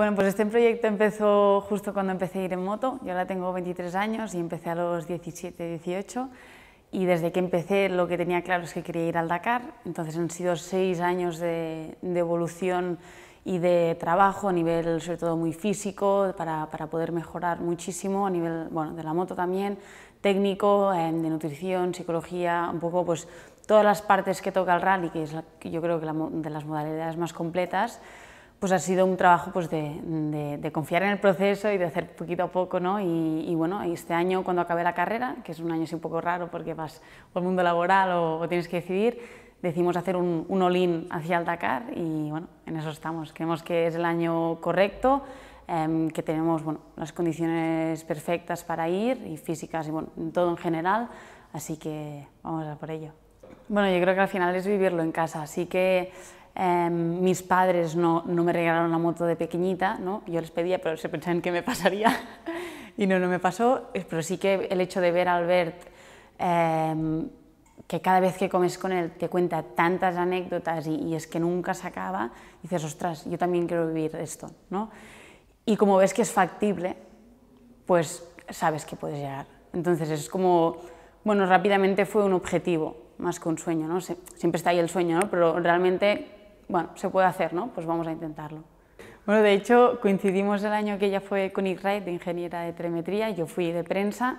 Bueno, pues este proyecto empezó justo cuando empecé a ir en moto. Yo ahora tengo 23 años y empecé a los 17, 18. Y desde que empecé lo que tenía claro es que quería ir al Dakar. Entonces han sido seis años de, evolución y de trabajo a nivel sobre todo muy físico para, para poder mejorar muchísimo a nivel bueno, de la moto también, técnico, de nutrición, psicología, un poco pues todas las partes que toca el rally, que es yo creo que la, de las modalidades más completas pues ha sido un trabajo pues de, confiar en el proceso y de hacer poquito a poco, ¿no? Y, bueno, este año cuando acabe la carrera, que es un año así un poco raro porque vas el mundo laboral o, tienes que decidir, decidimos hacer un, un all hacia el Dakar y bueno, en eso estamos. Creemos que es el año correcto, em, que tenemos bueno, las condiciones perfectas para ir y físicas y bueno, todo en general, así que vamos a por ello. Bueno, yo creo que al final es vivirlo en casa, así que... Em, mis padres no, no, me regalaron la moto de pequeñita, ¿no? yo les pedía, pero se pensaban que me pasaría y no, no me pasó. Eh, pero sí que el hecho de ver a Albert, em, que cada vez que comes con él te cuenta tantas anécdotas y, es que nunca se acaba, dices, ostras, yo también quiero vivir esto. ¿no? Y como ves que es factible, pues sabes que puedes llegar. Entonces es como, bueno, rápidamente fue un objetivo más que un sueño, ¿no? siempre está ahí el sueño, ¿no? Pero realmente bueno, se puede hacer, ¿no? Pues vamos a intentarlo. Bueno, de hecho, coincidimos el año que ella fue con Israel, de ingeniera de telemetría, yo fui de prensa,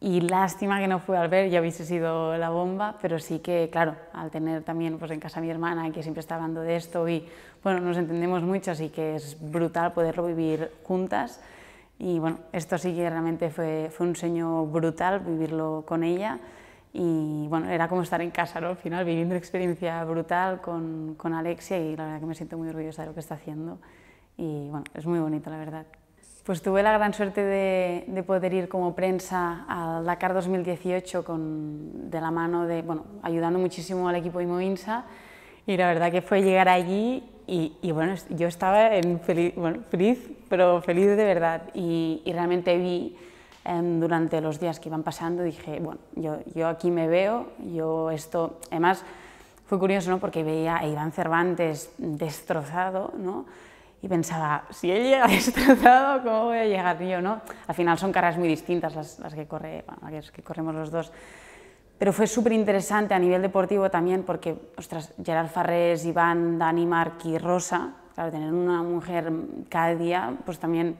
y lástima que no fui al ver, ya hubiese sido la bomba, pero sí que, claro, al tener también pues, en casa a mi hermana, que siempre está hablando de esto, y bueno, nos entendemos mucho, así que es brutal poderlo vivir juntas. Y bueno, esto sí que realmente fue, fue un sueño brutal vivirlo con ella y bueno, era como estar en casa, ¿no? Al final viviendo una experiencia brutal con, con Alexia y la verdad que me siento muy orgullosa de lo que está haciendo y bueno, es muy bonito la verdad. Pues tuve la gran suerte de, poder ir como prensa al Dakar 2018 con, de la mano de, bueno, ayudando muchísimo al equipo Imoinsa y la verdad que fue llegar allí y, y bueno, yo estaba en feliz, pero feliz de verdad y, y realmente vi Em, durante los días que iban pasando dije, bueno, yo, yo aquí me veo, yo esto, además fue curioso, ¿no? Porque veía a Iván Cervantes destrozado, ¿no? Y pensaba, si él llega destrozado, ¿cómo voy a llegar yo, no? Al final son caras muy distintas las, que, corre, las que corremos los dos. Pero fue súper interesante a nivel deportivo también porque, ostras, Gerard Farrés, Iván, Dani Marqui, Rosa, claro, tener una mujer cada día, pues también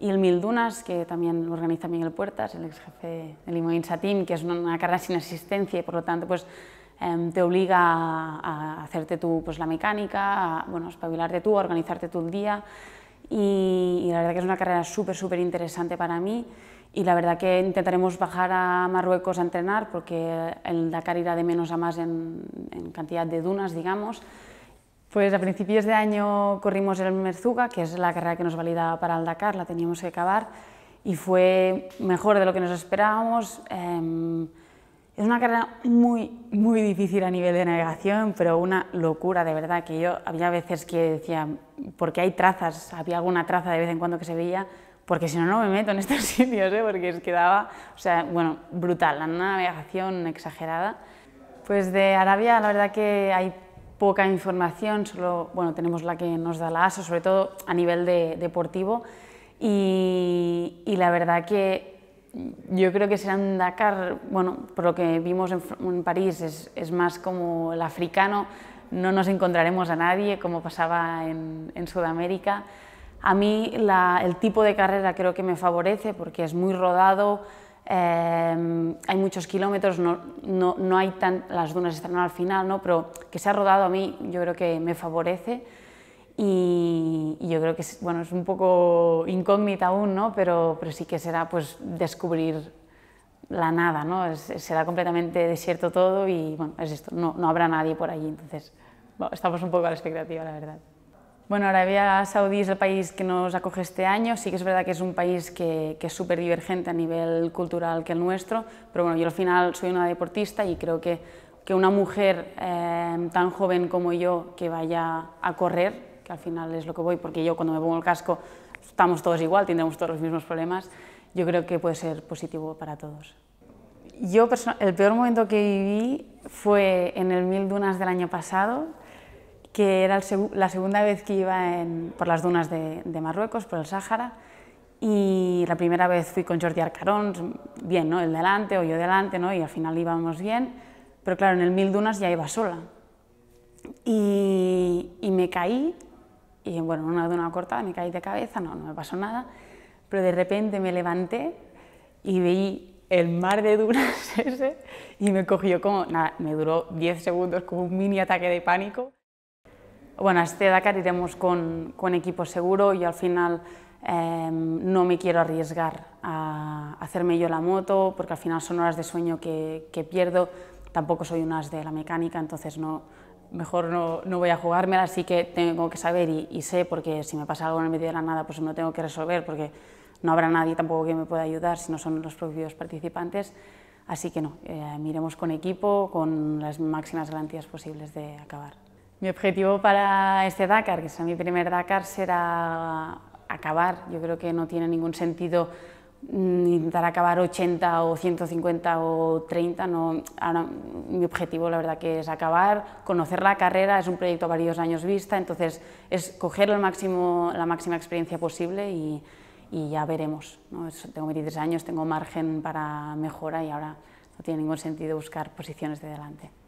y el Mil Dunas, que también lo organiza Miguel Puertas, el ex jefe del Imoin satín que es una, carrera sin asistencia y por lo tanto pues, em, te obliga a, hacerte tú pues, la mecánica, a bueno, espabilarte tú, a organizarte tú el día. Y, la verdad que es una carrera súper, súper interesante para mí. Y la verdad que intentaremos bajar a Marruecos a entrenar porque el Dakar irá de menos a más en cantidad de dunas, digamos pues a principios de año corrimos el Merzuga, que es la carrera que nos validaba para el Dakar, la teníamos que acabar y fue mejor de lo que nos esperábamos. Em, es una carrera muy, muy difícil a nivel de navegación, pero una locura de verdad, que yo había veces que decía, porque hay trazas, había alguna traza de vez en cuando que se veía, porque si no, no me meto en estos sitios, ¿eh? porque es quedaba, o sea, bueno, brutal, la navegación exagerada. Pues de Arabia, la verdad que hay poca información, solo bueno, tenemos la que nos da la ASO, sobre todo a nivel de, deportivo. Y, la verdad que yo creo que será un Dakar, bueno, por lo que vimos en, París, es, más como el africano, no nos encontraremos a nadie como pasaba en, Sudamérica. A mí el tipo de carrera creo que me favorece porque es muy rodado, Em, hay muchos kilómetros, no, no, no, hay tan, las dunas están al final, ¿no? pero que se ha rodado a mí yo creo que me favorece y, yo creo que es, bueno, es un poco incógnita aún, ¿no? pero, pero sí que será pues, descubrir la nada, ¿no? será completamente desierto todo y bueno, es esto, no, no habrá nadie por allí, entonces estamos un poco a la expectativa, la verdad. Bueno, Arabia Saudí es el país que nos acoge este año. Sí que es verdad que es un país que, es súper divergente a nivel cultural que el nuestro, pero bueno, yo al final soy una deportista y creo que, una mujer eh, tan joven como yo que vaya a correr, que al final es lo que voy, porque yo cuando me pongo el casco estamos todos igual, tenemos todos los mismos problemas, yo creo que puede ser positivo para todos. Yo, el peor momento que viví fue en el Mil Dunas del año pasado, que era la segunda vez que iba por las dunas de, Marruecos, por el Sáhara, y la primera vez fui con Jordi Arcarón, bien, ¿no? delante o yo delante, ¿no? Y al final íbamos bien, pero claro, en el Mil Dunas ya iba sola. Y, me caí, y bueno, en una duna cortada, me caí de cabeza, no, no me pasó nada, pero de repente me levanté y vi el mar de dunas ese y me cogió como, nada, me duró 10 segundos como un mini ataque de pánico bueno, a este Dakar iremos con, con equipo seguro y al final em, no me quiero arriesgar a hacerme yo la moto porque al final son horas de sueño que, que pierdo. Tampoco soy un as de la mecánica, entonces no, mejor no, no voy a jugármela, así que tengo que saber y, sé porque si me pasa algo en el medio de la nada pues no tengo que resolver porque no habrá nadie tampoco que me pueda ayudar si no son los propios participantes. Así que no, eh, miremos con equipo, con las máximas garantías posibles de acabar. Mi objetivo para este Dakar, que será mi primer Dakar, será acabar. Yo creo que no tiene ningún sentido mm, intentar acabar 80 o 150 o 30. No, mi objetivo, la verdad, que es acabar, conocer la carrera. Es un proyecto a varios años vista, entonces es coger el máximo, la máxima experiencia posible y, ya veremos. tengo 23 años, tengo margen para mejora y ahora no tiene ningún sentido buscar posiciones de delante.